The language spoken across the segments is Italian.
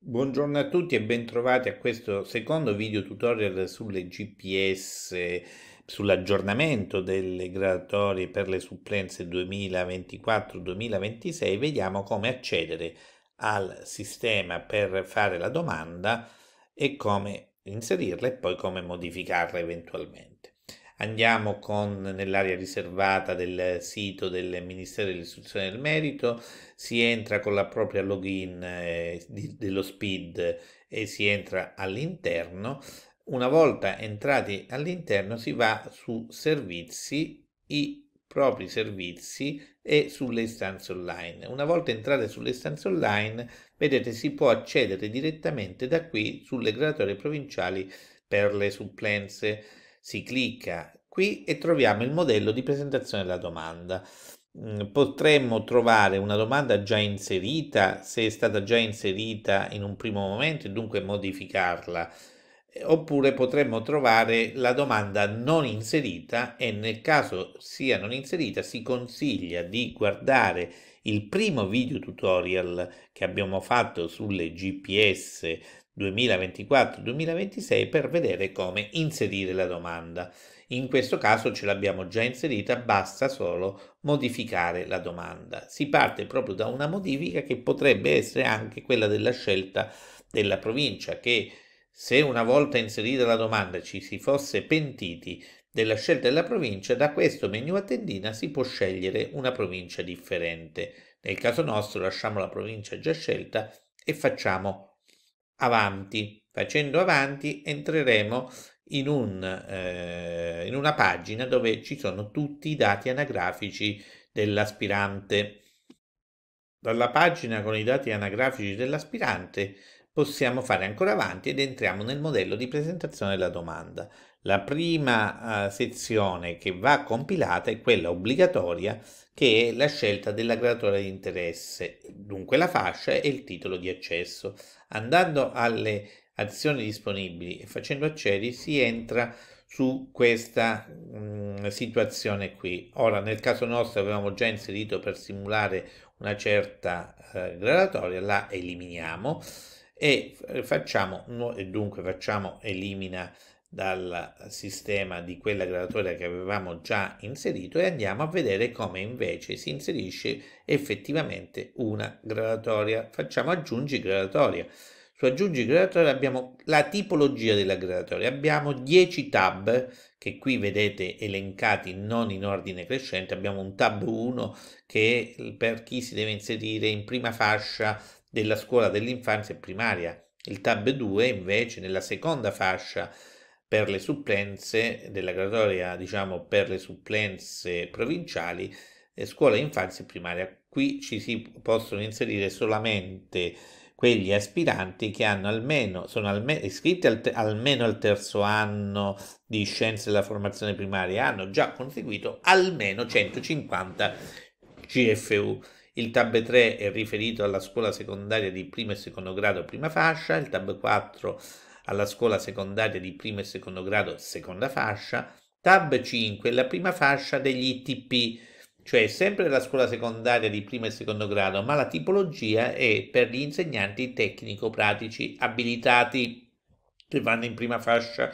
Buongiorno a tutti e bentrovati a questo secondo video tutorial sulle GPS, sull'aggiornamento delle gradatorie per le supplenze 2024-2026. Vediamo come accedere al sistema per fare la domanda e come inserirla e poi come modificarla eventualmente. Andiamo con, nell'area riservata del sito del Ministero dell'Istruzione del Merito, si entra con la propria login eh, dello SPID e si entra all'interno. Una volta entrati all'interno si va su servizi, i propri servizi e sulle istanze online. Una volta entrate sulle istanze online, vedete si può accedere direttamente da qui sulle graduatorie provinciali per le supplenze. Si clicca Qui e troviamo il modello di presentazione della domanda. Mm, potremmo trovare una domanda già inserita, se è stata già inserita in un primo momento e dunque modificarla, eh, oppure potremmo trovare la domanda non inserita e nel caso sia non inserita si consiglia di guardare il primo video tutorial che abbiamo fatto sulle GPS 2024-2026 per vedere come inserire la domanda. In questo caso ce l'abbiamo già inserita, basta solo modificare la domanda. Si parte proprio da una modifica che potrebbe essere anche quella della scelta della provincia, che se una volta inserita la domanda ci si fosse pentiti della scelta della provincia, da questo menu a tendina si può scegliere una provincia differente. Nel caso nostro lasciamo la provincia già scelta e facciamo avanti. Facendo avanti entreremo in, un, eh, in una pagina dove ci sono tutti i dati anagrafici dell'aspirante. Dalla pagina con i dati anagrafici dell'aspirante possiamo fare ancora avanti ed entriamo nel modello di presentazione della domanda. La prima eh, sezione che va compilata è quella obbligatoria che è la scelta della graduatoria di interesse, dunque la fascia e il titolo di accesso. Andando alle azioni disponibili e facendo accedi si entra su questa mh, mm, situazione qui. Ora nel caso nostro avevamo già inserito per simulare una certa eh, graduatoria, la eliminiamo e eh, facciamo, dunque facciamo elimina dal sistema di quella graduatoria che avevamo già inserito e andiamo a vedere come invece si inserisce effettivamente una graduatoria. Facciamo aggiungi graduatoria. Su aggiungi graduatoria abbiamo la tipologia della graduatoria. Abbiamo 10 tab che qui vedete elencati non in ordine crescente. Abbiamo un tab 1 che è per chi si deve inserire in prima fascia della scuola dell'infanzia e primaria. Il tab 2 invece nella seconda fascia per le supplenze della graduatoria, diciamo, per le supplenze provinciali, eh, scuola infanzia e primaria. Qui ci si possono inserire solamente quegli aspiranti che hanno almeno, sono almeno, iscritti al te, almeno al terzo anno di scienze della formazione primaria hanno già conseguito almeno 150 CFU. Il tab 3 è riferito alla scuola secondaria di primo e secondo grado, prima fascia, il tab 4 alla scuola secondaria di primo e secondo grado, seconda fascia, tab 5, la prima fascia degli ITP, cioè sempre la scuola secondaria di primo e secondo grado, ma la tipologia è per gli insegnanti tecnico-pratici abilitati che vanno in prima fascia.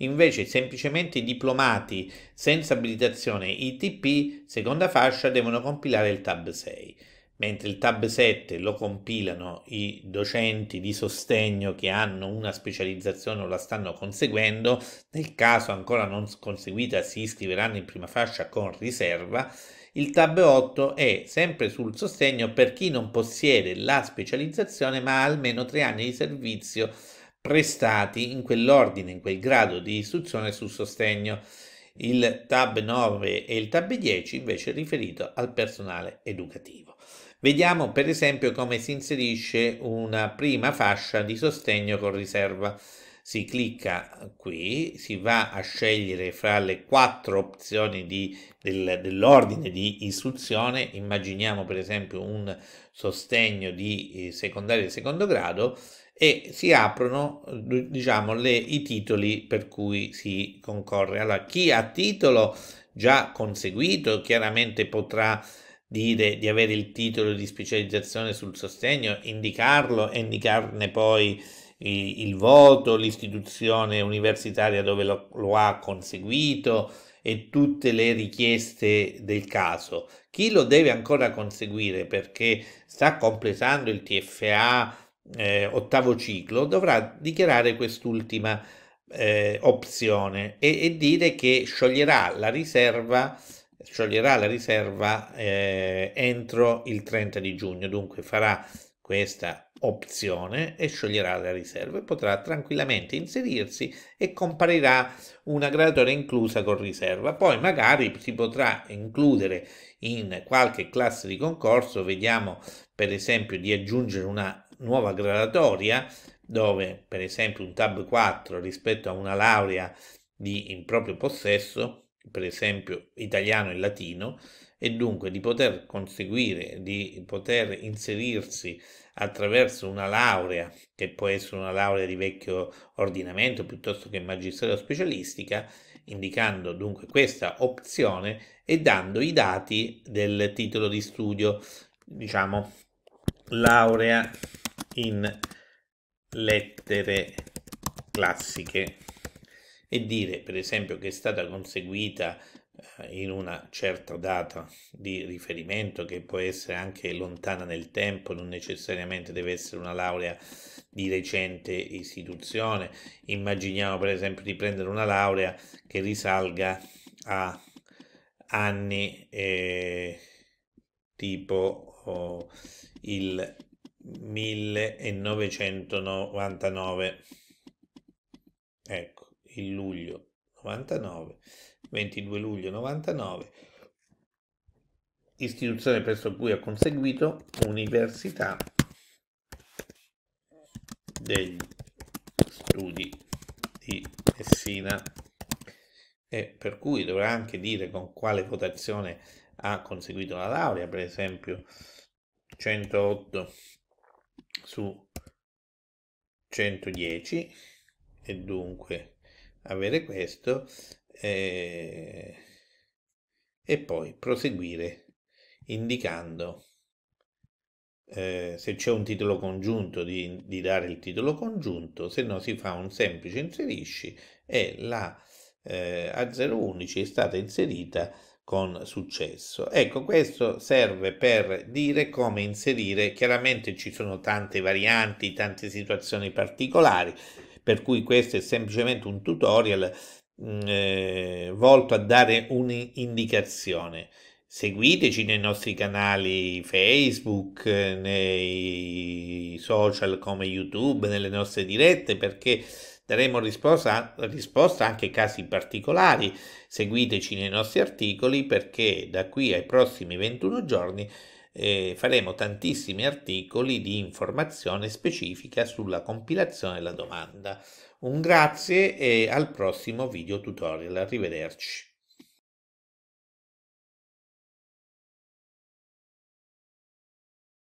Invece semplicemente i diplomati senza abilitazione ITP seconda fascia devono compilare il tab 6 mentre il tab 7 lo compilano i docenti di sostegno che hanno una specializzazione o la stanno conseguendo, nel caso ancora non conseguita si iscriveranno in prima fascia con riserva, il tab 8 è sempre sul sostegno per chi non possiede la specializzazione ma ha almeno tre anni di servizio prestati in quell'ordine, in quel grado di istruzione sul sostegno. Il tab 9 e il tab 10 invece riferito al personale educativo. Vediamo per esempio come si inserisce una prima fascia di sostegno con riserva. Si clicca qui, si va a scegliere fra le quattro opzioni del, dell'ordine di istruzione, immaginiamo per esempio un sostegno di eh, secondario e secondo grado, e si aprono diciamo le, i titoli per cui si concorre allora chi ha titolo già conseguito chiaramente potrà dire di avere il titolo di specializzazione sul sostegno, indicarlo e indicarne poi il voto, l'istituzione universitaria dove lo, lo, ha conseguito e tutte le richieste del caso. Chi lo deve ancora conseguire perché sta completando il TFA eh, ottavo ciclo dovrà dichiarare quest'ultima eh, opzione e, e, dire che scioglierà la riserva scioglierà la riserva eh, entro il 30 di giugno, dunque farà questa opzione e scioglierà la riserva e potrà tranquillamente inserirsi e comparirà una graduatoria inclusa con riserva. Poi magari si potrà includere in qualche classe di concorso, vediamo per esempio di aggiungere una nuova graduatoria dove per esempio un tab 4 rispetto a una laurea di in proprio possesso per esempio italiano e latino, e dunque di poter conseguire, di poter inserirsi attraverso una laurea, che può essere una laurea di vecchio ordinamento piuttosto che magisterio specialistica, indicando dunque questa opzione e dando i dati del titolo di studio, diciamo laurea in lettere classiche e dire per esempio che è stata conseguita eh, in una certa data di riferimento che può essere anche lontana nel tempo, non necessariamente deve essere una laurea di recente istituzione. Immaginiamo per esempio di prendere una laurea che risalga a anni eh, tipo oh, il 1999. Ecco il luglio 99, 22 luglio 99, istituzione presso cui ha conseguito Università degli Studi di Messina e per cui dovrà anche dire con quale votazione ha conseguito la laurea, per esempio 108 su 110 e dunque avere questo eh, e poi proseguire indicando eh, se c'è un titolo congiunto di, di, dare il titolo congiunto, se no si fa un semplice inserisci e la eh, A011 è stata inserita con successo. Ecco, questo serve per dire come inserire, chiaramente ci sono tante varianti, tante situazioni particolari, per cui questo è semplicemente un tutorial mm, eh, volto a dare un'indicazione. Seguiteci nei nostri canali Facebook, eh, nei social come YouTube, nelle nostre dirette perché daremo risposta, risposta anche a casi particolari. Seguiteci nei nostri articoli perché da qui ai prossimi 21 giorni eh, faremo tantissimi articoli di informazione specifica sulla compilazione della domanda. Un grazie e al prossimo video tutorial. Arrivederci.